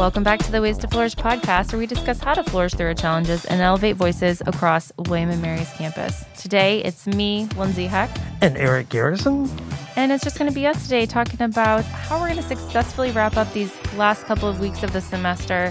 Welcome back to the Ways to Flourish podcast, where we discuss how to flourish through our challenges and elevate voices across William and Mary's campus. Today, it's me, Lindsay Heck, and Eric Garrison. And it's just going to be us today talking about how we're going to successfully wrap up these last couple of weeks of the semester.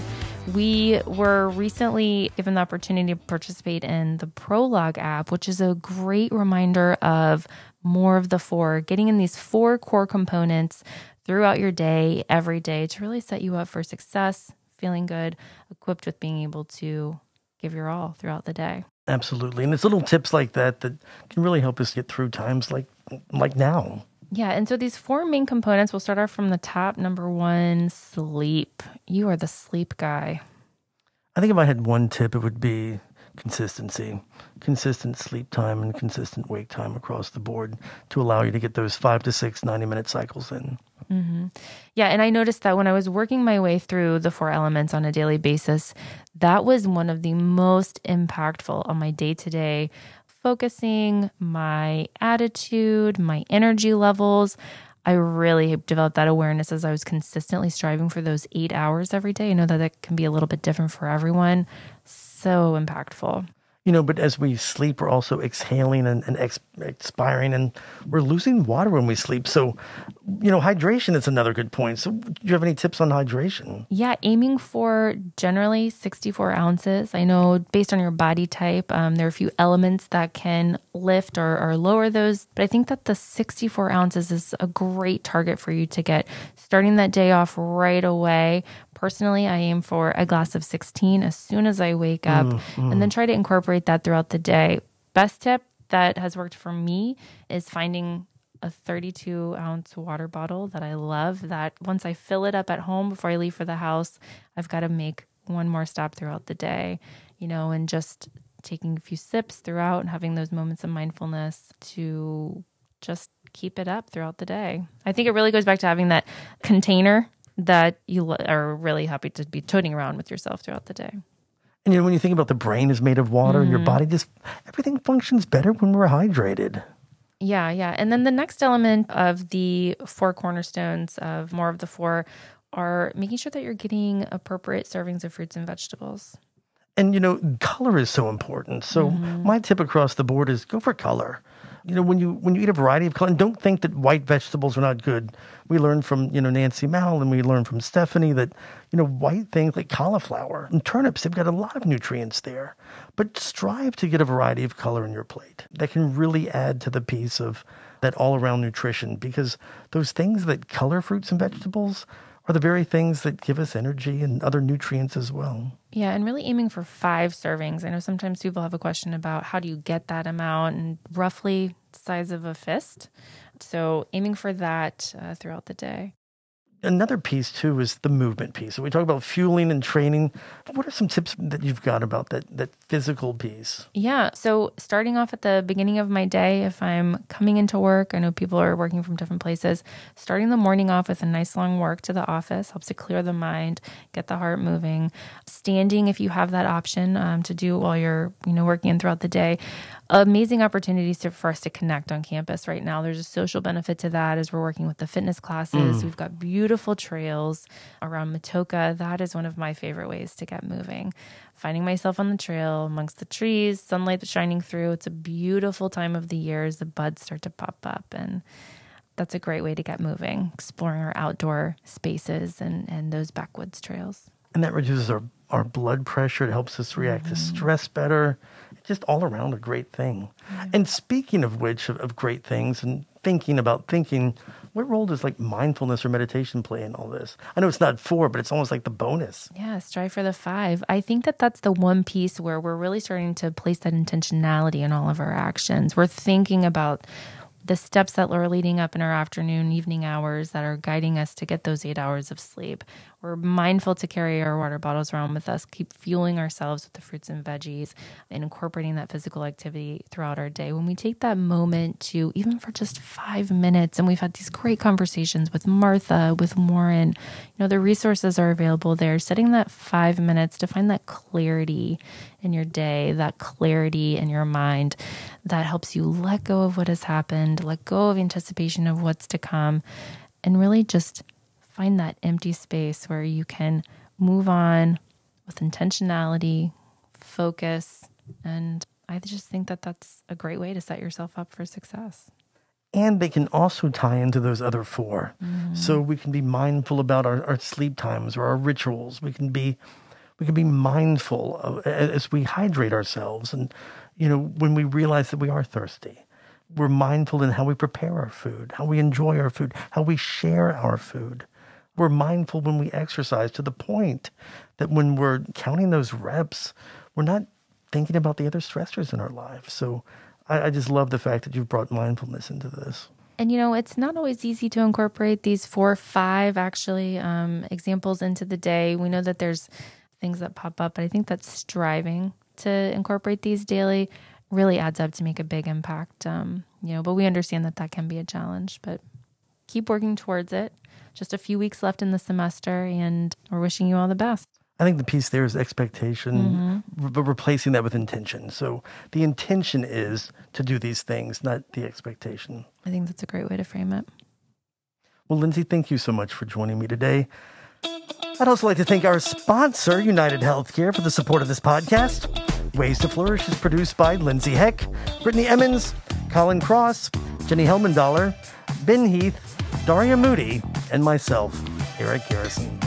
We were recently given the opportunity to participate in the Prologue app, which is a great reminder of more of the four, getting in these four core components throughout your day, every day, to really set you up for success, feeling good, equipped with being able to give your all throughout the day. Absolutely. And it's little tips like that that can really help us get through times like like now. Yeah, and so these four main components, we'll start off from the top. Number one, sleep. You are the sleep guy. I think if I had one tip, it would be consistency, consistent sleep time, and consistent wake time across the board to allow you to get those five to six 90 minute cycles in. Mm-hmm. Yeah. And I noticed that when I was working my way through the four elements on a daily basis, that was one of the most impactful on my day to day focusing, my attitude, my energy levels. I really developed that awareness as I was consistently striving for those eight hours every day. I know that that can be a little bit different for everyone. So impactful you know, but as we sleep, we're also exhaling and, and ex- expiring, and we're losing water when we sleep. So, you know, hydration is another good point. So, do you have any tips on hydration? Yeah, aiming for generally 64 ounces. I know based on your body type, um, there are a few elements that can lift or, or lower those, but I think that the 64 ounces is a great target for you to get starting that day off right away Personally, I aim for a glass of 16 as soon as I wake up mm, and then mm. try to incorporate that throughout the day. Best tip that has worked for me is finding a 32 ounce water bottle that I love. That once I fill it up at home before I leave for the house, I've got to make one more stop throughout the day, you know, and just taking a few sips throughout and having those moments of mindfulness to just keep it up throughout the day. I think it really goes back to having that container that you are really happy to be toting around with yourself throughout the day. And you know, when you think about the brain is made of water mm. and your mm-hmm. body just everything functions better when we're hydrated. Yeah, yeah. And then the next element of the four cornerstones of more of the four are making sure that you're getting appropriate servings of fruits and vegetables. And you know, color is so important. So mm-hmm. my tip across the board is go for color you know, when you when you eat a variety of color, and don't think that white vegetables are not good. We learned from you know Nancy Mal and we learned from Stephanie that you know white things like cauliflower and turnips they've got a lot of nutrients there. But strive to get a variety of color in your plate. That can really add to the piece of that all around nutrition because those things that color fruits and vegetables are the very things that give us energy and other nutrients as well. Yeah, and really aiming for five servings. I know sometimes people have a question about how do you get that amount and roughly size of a fist. So aiming for that uh, throughout the day another piece too is the movement piece. So we talk about fueling and training. What are some tips that you've got about that that physical piece? Yeah. So starting off at the beginning of my day, if I'm coming into work, I know people are working from different places. Starting the morning off with a nice long walk to the office helps to clear the mind, get the heart moving. Standing, if you have that option um, to do while you're you know working throughout the day, amazing opportunities to, for us to connect on campus right now. There's a social benefit to that as we're working with the fitness classes. Mm. We've got beautiful beautiful trails around Matoka. That is one of my favorite ways to get moving. Finding myself on the trail amongst the trees, sunlight shining through. It's a beautiful time of the year as the buds start to pop up. And that's a great way to get moving, exploring our outdoor spaces and, and those backwoods trails. And that reduces our, our blood pressure. It helps us react mm-hmm. to stress better. Just all around a great thing. Mm-hmm. And speaking of which, of, of great things, and thinking about thinking. What role does like mindfulness or meditation play in all this? I know it's not four, but it's almost like the bonus. Yeah, strive for the five. I think that that's the one piece where we're really starting to place that intentionality in all of our actions. We're thinking about the steps that are leading up in our afternoon, evening hours that are guiding us to get those eight hours of sleep. We're mindful to carry our water bottles around with us, keep fueling ourselves with the fruits and veggies, and incorporating that physical activity throughout our day. When we take that moment to, even for just five minutes, and we've had these great conversations with Martha, with Warren, you know, the resources are available there. Setting that five minutes to find that clarity in your day, that clarity in your mind that helps you let go of what has happened, let go of anticipation of what's to come, and really just find that empty space where you can move on with intentionality, focus, and I just think that that's a great way to set yourself up for success. And they can also tie into those other four. Mm. So we can be mindful about our, our sleep times or our rituals. We can be we can be mindful of, as we hydrate ourselves and you know when we realize that we are thirsty we're mindful in how we prepare our food how we enjoy our food how we share our food we're mindful when we exercise to the point that when we're counting those reps, we're not thinking about the other stressors in our lives. So I, I just love the fact that you've brought mindfulness into this. And you know, it's not always easy to incorporate these four, or five actually um, examples into the day. We know that there's things that pop up, but I think that striving to incorporate these daily really adds up to make a big impact. Um, you know, but we understand that that can be a challenge. But keep working towards it. Just a few weeks left in the semester, and we're wishing you all the best. I think the piece there is expectation, mm-hmm. but replacing that with intention. So the intention is to do these things, not the expectation. I think that's a great way to frame it. Well, Lindsay, thank you so much for joining me today. I'd also like to thank our sponsor, United Healthcare, for the support of this podcast. Ways to Flourish is produced by Lindsay Heck, Brittany Emmons, Colin Cross, Jenny Helmendahler, Ben Heath, Daria Moody, and myself, Eric Garrison.